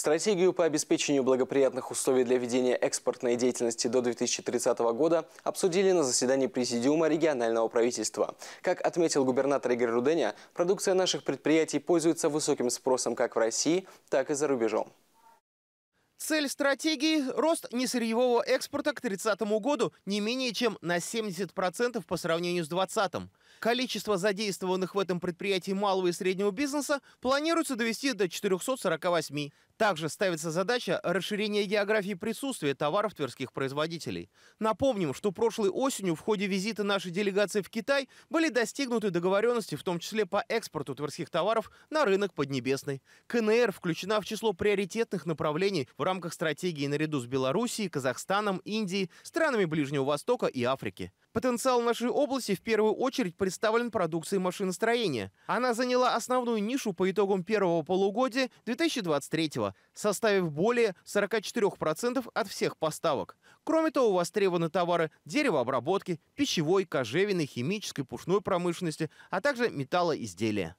Стратегию по обеспечению благоприятных условий для ведения экспортной деятельности до 2030 года обсудили на заседании Президиума регионального правительства. Как отметил губернатор Игорь Руденя, продукция наших предприятий пользуется высоким спросом как в России, так и за рубежом. Цель стратегии – рост несырьевого экспорта к 30 году не менее чем на 70% по сравнению с 2020. Количество задействованных в этом предприятии малого и среднего бизнеса планируется довести до 448. Также ставится задача расширения географии присутствия товаров тверских производителей. Напомним, что прошлой осенью в ходе визита нашей делегации в Китай были достигнуты договоренности, в том числе по экспорту тверских товаров на рынок Поднебесной. КНР включена в число приоритетных направлений в рамках стратегии наряду с Белоруссией, Казахстаном, Индией, странами Ближнего Востока и Африки. Потенциал нашей области в первую очередь представлен продукцией машиностроения. Она заняла основную нишу по итогам первого полугодия 2023 составив более 44% от всех поставок. Кроме того, востребованы товары деревообработки, пищевой, кожевенной, химической, пушной промышленности, а также металлоизделия.